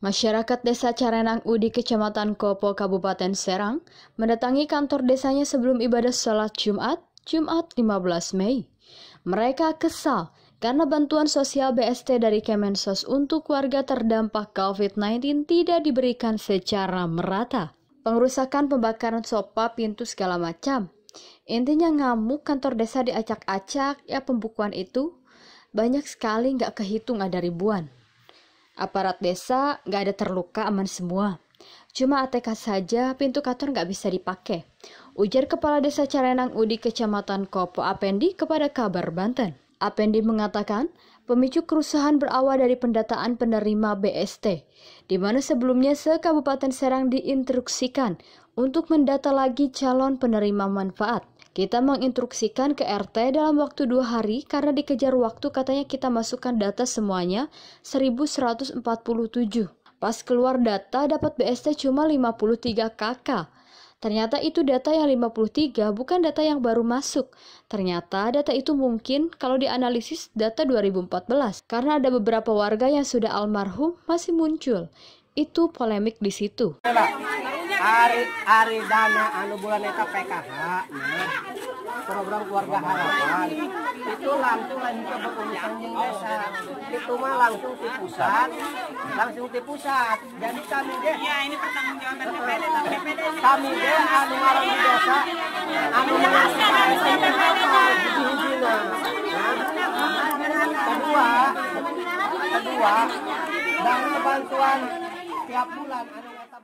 Masyarakat Desa Carenang Udi Kecamatan Kopo Kabupaten Serang mendatangi kantor desanya sebelum ibadah sholat Jumat, Jumat 15 Mei. Mereka kesal karena bantuan sosial BST dari Kemensos untuk warga terdampak COVID-19 tidak diberikan secara merata. Pengrusakan pembakaran sopa pintu segala macam. Intinya ngamuk kantor desa diacak-acak ya pembukuan itu banyak sekali nggak kehitung ada ribuan. Aparat desa nggak ada terluka aman semua. Cuma ATK saja pintu kantor nggak bisa dipakai. Ujar Kepala Desa Carenang Udi Kecamatan Kopo Apendi kepada Kabar Banten. Apendi mengatakan, pemicu kerusuhan berawal dari pendataan penerima BST, di mana sebelumnya se-Kabupaten Serang diinstruksikan untuk mendata lagi calon penerima manfaat. Kita menginstruksikan ke RT dalam waktu dua hari karena dikejar waktu katanya kita masukkan data semuanya 1147. Pas keluar data dapat BST cuma 53 KK. Ternyata itu data yang 53 bukan data yang baru masuk. Ternyata data itu mungkin kalau dianalisis data 2014 karena ada beberapa warga yang sudah almarhum masih muncul. Itu polemik di situ. Hari hari dana anu bulan eta PKH program keluarga harapan itu langsung langsung ke pengunjung desa itu mah langsung di pusat langsung di pusat jadi kami deh ya ini pertanggungjawaban DPD DPD kami deh anu ngaran di desa anu ngaran di desa anu iya, nah, kedua kedua dari bantuan tiap bulan anu